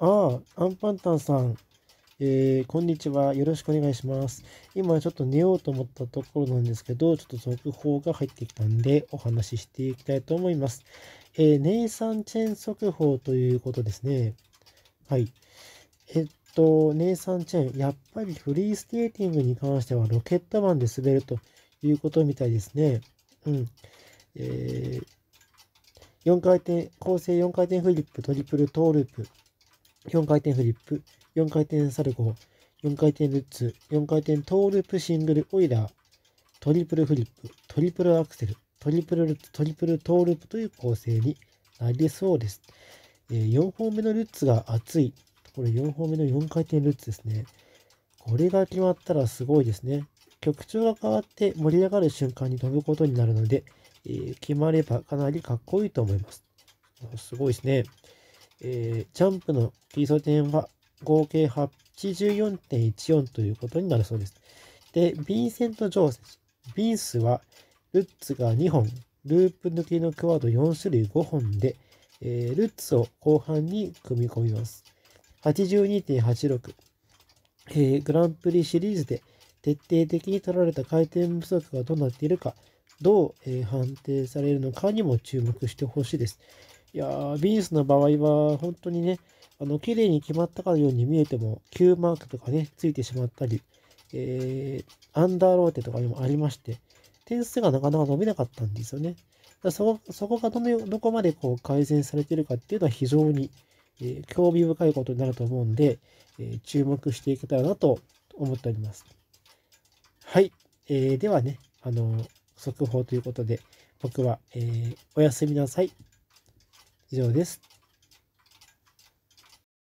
ああ、アンパンタンさん。えー、こんにちは。よろしくお願いします。今ちょっと寝ようと思ったところなんですけど、ちょっと続報が入ってきたんで、お話ししていきたいと思います。えー、ネイサン・チェン速報ということですね。はい。えっと、ネイサン・チェン、やっぱりフリースケーティングに関してはロケットマンで滑るということみたいですね。うん。えー、4回転、構成4回転フリップ、トリプルトーループ。4回転フリップ、4回転サルコー、4回転ルッツ、4回転トーループシングルオイラー、トリプルフリップ、トリプルアクセル、トリプルルッツ、トリプルトーループという構成になりそうです。え4本目のルッツが熱い。これ4本目の4回転ルッツですね。これが決まったらすごいですね。曲調が変わって盛り上がる瞬間に飛ぶことになるので、え決まればかなりかっこいいと思います。すごいですね。えー、ジャンプの基礎点は合計84.14ということになるそうです。で、ヴィンセント・ジョー選手、ビンスはルッツが2本、ループ抜きのクワード4種類5本で、えー、ルッツを後半に組み込みます。82.86、えー、グランプリシリーズで徹底的に取られた回転不足がどうなっているか、どう、え判定されるのかにも注目してほしいです。いやー、ビースの場合は本当にね、あの綺麗に決まったかのように見えても、Q マークとかね、ついてしまったり、えー、アンダーローテとかにもありまして、点数がなかなか伸びなかったんですよね。だそこそこがどのどこまでこう改善されているかっていうのは非常に、えー、興味深いことになると思うんで、えー、注目していけたらなと思っております。はい。えー、ではね、あの速報ということで、僕は、えー、おやすみなさい。以上です。